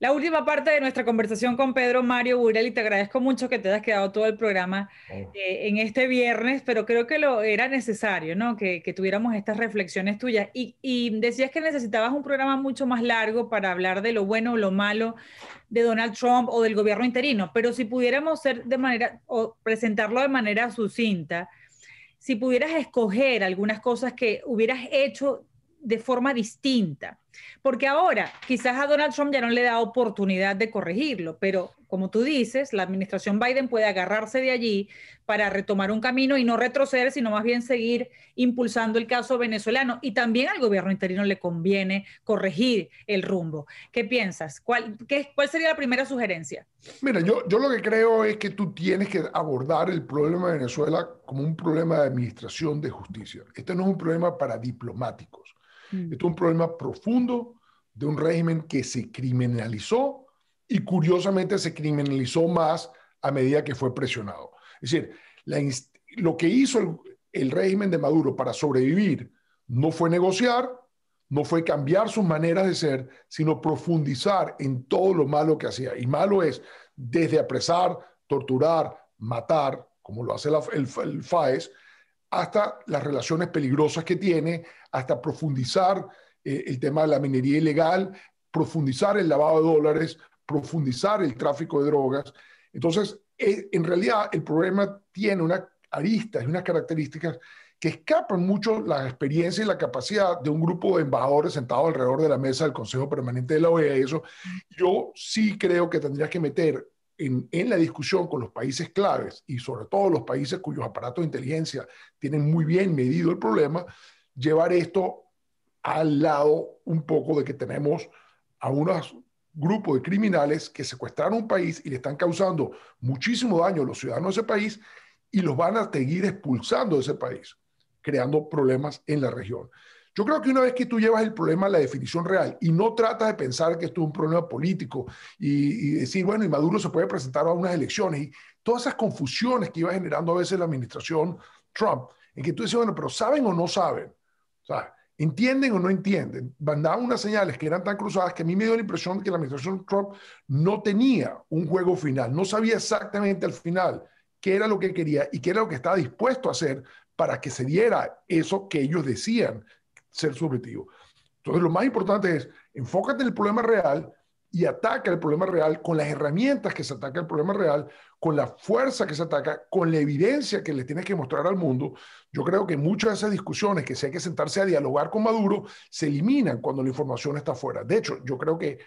La última parte de nuestra conversación con Pedro Mario Burel y te agradezco mucho que te hayas quedado todo el programa oh. eh, en este viernes, pero creo que lo era necesario, ¿no? Que, tuviéramos estas reflexiones tuyas. Y, decías que necesitabas un programa mucho más largo para hablar de lo bueno o lo malo de Donald Trump o del gobierno interino, pero si pudiéramos ser de manera o presentarlo de manera sucinta, si pudieras escoger algunas cosas que hubieras hecho de forma distinta porque ahora, quizás a Donald Trump ya no le da oportunidad de corregirlo, pero como tú dices, la administración Biden puede agarrarse de allí para retomar un camino y no retroceder, sino más bien seguir impulsando el caso venezolano. Y también al gobierno interino le conviene corregir el rumbo. ¿Qué piensas? ¿Cuál, sería la primera sugerencia? Mira, yo, yo lo que creo es que tú tienes que abordar el problema de Venezuela como un problema de administración de justicia. Este no es un problema para diplomáticos. Mm. Esto es un problema profundo de un régimen que se criminalizó y curiosamente se criminalizó más a medida que fue presionado. Es decir, lo que hizo el, régimen de Maduro para sobrevivir no fue negociar, no fue cambiar sus maneras de ser, sino profundizar en todo lo malo que hacía. Y malo es desde apresar, torturar, matar, como lo hace el FAES, hasta las relaciones peligrosas que tiene, hasta profundizar eh, el tema de la minería ilegal, profundizar el lavado de dólares, profundizar el tráfico de drogas. Entonces, eh, en realidad el problema tiene una arista y unas características que escapan mucho la experiencia y la capacidad de un grupo de embajadores sentados alrededor de la mesa del Consejo Permanente de la OEA. Y eso yo sí creo que tendrías que meter en, la discusión con los países claves y sobre todo los países cuyos aparatos de inteligencia tienen muy bien medido el problema, llevar esto al lado un poco de que tenemos a unos grupos de criminales que secuestraron un país y le están causando muchísimo daño a los ciudadanos de ese país y los van a seguir expulsando de ese país, creando problemas en la región. Yo creo que una vez que tú llevas el problema a la definición real y no tratas de pensar que esto es un problema político y, decir, bueno, y Maduro se puede presentar a unas elecciones y todas esas confusiones que iba generando a veces la administración Trump, en que tú dices, bueno, pero ¿saben o no saben? O sea, ¿entienden o no entienden? Mandaban unas señales que eran tan cruzadas que a mí me dio la impresión de que la administración Trump no tenía un juego final, no sabía exactamente al final qué era lo que quería y qué era lo que estaba dispuesto a hacer para que se diera eso que ellos decían ser subjetivo, Entonces, lo más importante es enfócate en el problema real y ataca el problema real con las herramientas que se ataca el problema real, con la fuerza que se ataca, con la evidencia que le tienes que mostrar al mundo. Yo creo que muchas de esas discusiones que se si hay que sentarse a dialogar con Maduro se eliminan cuando la información está fuera. De hecho, yo creo que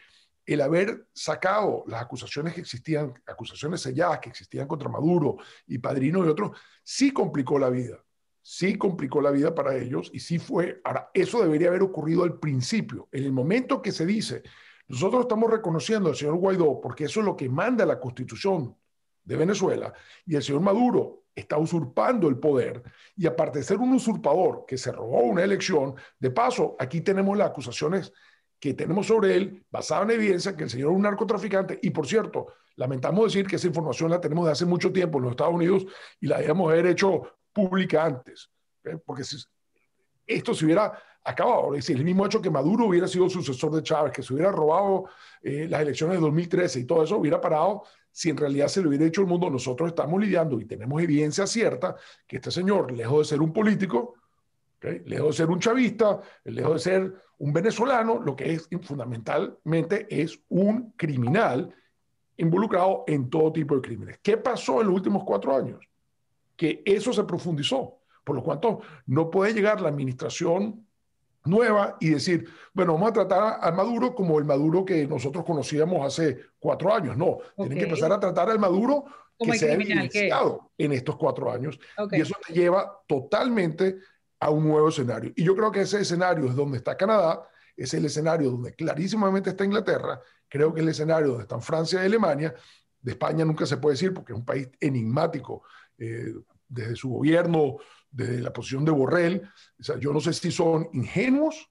el haber sacado las acusaciones que existían, acusaciones selladas que existían contra Maduro y Padrino y otros, sí complicó la vida sí complicó la vida para ellos y sí fue, ahora, eso debería haber ocurrido al principio, en el momento que se dice, nosotros estamos reconociendo al señor Guaidó porque eso es lo que manda la constitución de Venezuela y el señor Maduro está usurpando el poder y aparte de ser un usurpador que se robó una elección, de paso, aquí tenemos las acusaciones que tenemos sobre él, basadas en evidencia que el señor es un narcotraficante. Y por cierto, lamentamos decir que esa información la tenemos de hace mucho tiempo en los Estados Unidos y la debíamos haber hecho pública antes, ¿eh? porque si esto se hubiera acabado, es el mismo hecho que Maduro hubiera sido sucesor de Chávez, que se hubiera robado eh, las elecciones de 2013 y todo eso hubiera parado, si en realidad se lo hubiera hecho el mundo, nosotros estamos lidiando y tenemos evidencia cierta que este señor, lejos de ser un político, lejos de ser un chavista, lejos de ser un venezolano, lo que es fundamentalmente es un criminal involucrado en todo tipo de crímenes. ¿Qué pasó en los últimos cuatro años? que eso se profundizó. Por lo cuanto, no puede llegar la administración nueva y decir, bueno, vamos a tratar al Maduro como el Maduro que nosotros conocíamos hace cuatro años. No, tiene tienen que empezar a tratar al Maduro que se ha evidenciado en estos cuatro años. Y eso te lleva totalmente a un nuevo escenario. Y yo creo que ese escenario es donde está Canadá, es el escenario donde clarísimamente está Inglaterra, creo que es el escenario donde están Francia y Alemania. De España nunca se puede decir porque es un país enigmático eh, desde su gobierno, desde la posición de Borrell. yo no sé si son ingenuos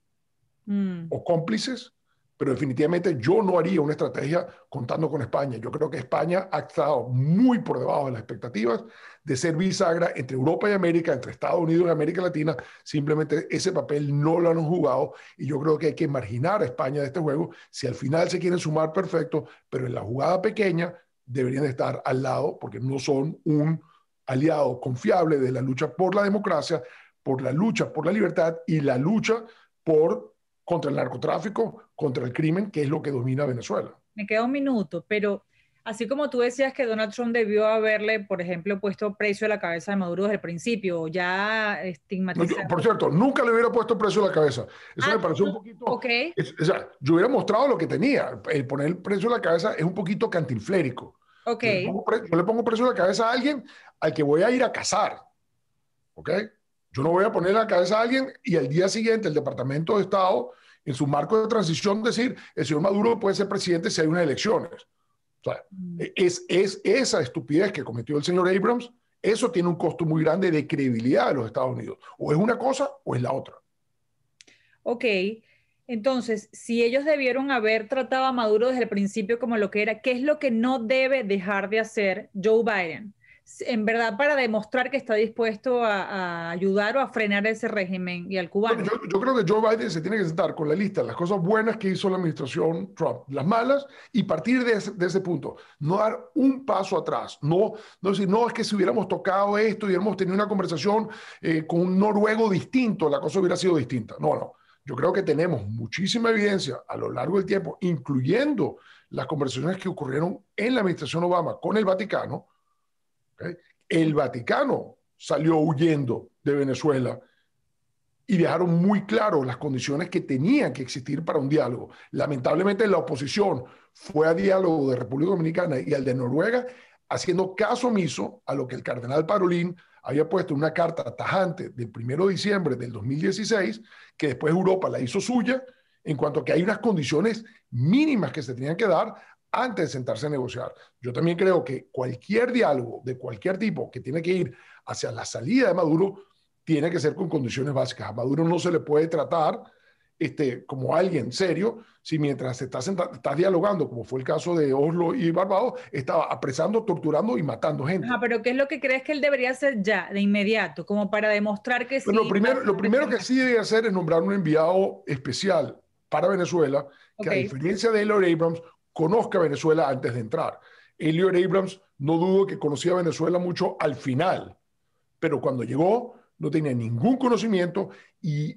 mm. o cómplices, pero definitivamente yo no haría una estrategia contando con España. Yo creo que España ha estado muy por debajo de las expectativas de ser bisagra entre Europa y América, entre Estados Unidos y América Latina. Simplemente ese papel no lo han jugado y yo creo que hay que marginar a España de este juego. Si al final se quieren sumar, perfecto, pero en la jugada pequeña deberían estar al lado porque no son un aliado confiable de la lucha por la democracia, por la lucha por la libertad y la lucha por contra el narcotráfico, contra el crimen, que es lo que domina Venezuela. Me queda un minuto, pero así como tú decías que Donald Trump debió haberle, por ejemplo, puesto precio a la cabeza de Maduro desde el principio, ya estigmatizado. por cierto, nunca le hubiera puesto precio a la cabeza. Eso ah, me pareció un poquito. o sea, yo hubiera mostrado lo que tenía. El poner precio a la cabeza es un poquito cantilflérico. Ok. Yo le, pongo presión a la cabeza a alguien al que voy a ir a cazar. ¿Ok? Yo no voy a poner a la cabeza a alguien y al día siguiente el Departamento de Estado, en su marco de transición, decir, el señor Maduro puede ser presidente si hay unas elecciones. O sea, mm. es, es esa estupidez que cometió el señor Abrams, eso tiene un costo muy grande de credibilidad de los Estados Unidos. O es una cosa o es la otra. Ok. Entonces, si ellos debieron haber tratado a Maduro desde el principio como lo que era, ¿qué es lo que no debe dejar de hacer Joe Biden? En verdad, para demostrar que está dispuesto a, ayudar o a frenar ese régimen y al cubano. Yo, creo que Joe Biden se tiene que sentar con la lista, las cosas buenas que hizo la administración Trump, las malas, y partir de ese, punto. No dar un paso atrás. No, no decir, no, es que si hubiéramos tocado esto, y hubiéramos tenido una conversación eh, con un noruego distinto, la cosa hubiera sido distinta. No, no yo creo que tenemos muchísima evidencia a lo largo del tiempo, incluyendo las conversaciones que ocurrieron en la administración Obama con el Vaticano. El Vaticano salió huyendo de Venezuela y dejaron muy claro las condiciones que tenían que existir para un diálogo. Lamentablemente la oposición fue a diálogo de República Dominicana y al de Noruega haciendo caso omiso a lo que el cardenal Parolín había puesto una carta tajante del 1 de diciembre del 2016, que después Europa la hizo suya, en cuanto a que hay unas condiciones mínimas que se tenían que dar antes de sentarse a negociar. Yo también creo que cualquier diálogo de cualquier tipo que tiene que ir hacia la salida de Maduro tiene que ser con condiciones básicas. A Maduro no se le puede tratar este, como alguien serio, si mientras estás, estás dialogando, como fue el caso de Oslo y Barbados, estaba apresando, torturando y matando gente. pero ¿qué es lo que crees que él debería hacer ya, de inmediato, como para demostrar que pero sí? Lo primero, lo primero que sí debe hacer es nombrar un enviado especial para Venezuela, que a diferencia de Elliot Abrams, conozca Venezuela antes de entrar. Elliot Abrams no dudo que conocía Venezuela mucho al final, pero cuando llegó no tenía ningún conocimiento y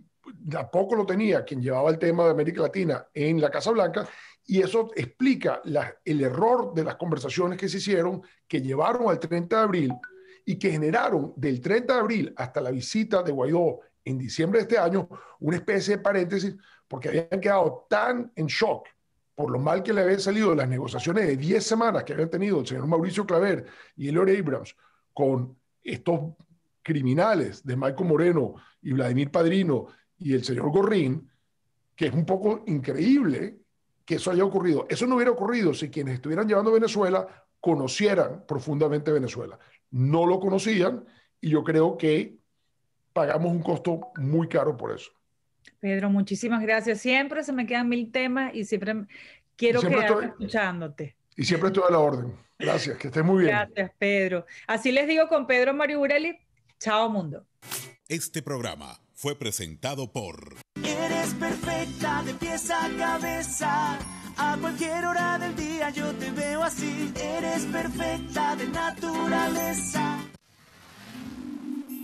tampoco lo tenía quien llevaba el tema de América Latina en la Casa Blanca, y eso explica el error de las conversaciones que se hicieron, que llevaron al 30 de abril y que generaron del 30 de abril hasta la visita de Guaidó en diciembre de este año una especie de paréntesis, porque habían quedado tan en shock por lo mal que le habían salido las negociaciones de 10 semanas que habían tenido el señor Mauricio Claver y Elor Abrams con estos criminales de Michael Moreno y Vladimir Padrino y el señor Gorrín, que es un poco increíble que eso haya ocurrido. Eso no hubiera ocurrido si quienes estuvieran llevando Venezuela conocieran profundamente Venezuela. No lo conocían y yo creo que pagamos un costo muy caro por eso. Pedro, muchísimas gracias. Siempre se me quedan mil temas y siempre quiero quedar escuchándote. Y siempre estoy a la orden. Gracias, que estés muy bien. Gracias, Pedro. Así les digo con Pedro Mario Burelli. Chao, mundo. Este programa fue presentado por... Eres perfecta de pies a cabeza. A cualquier hora del día yo te veo así. Eres perfecta de naturaleza.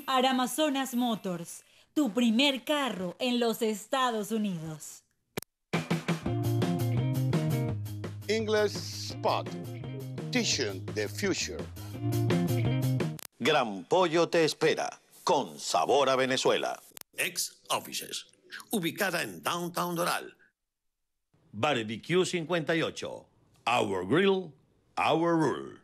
Aramazonas Motors, tu primer carro en los Estados Unidos. English Spot, Teaching the Future. Gran Pollo te espera, con sabor a Venezuela. Ex Offices, ubicada en Downtown Doral. Barbecue 58. Our Grill, Our Rule.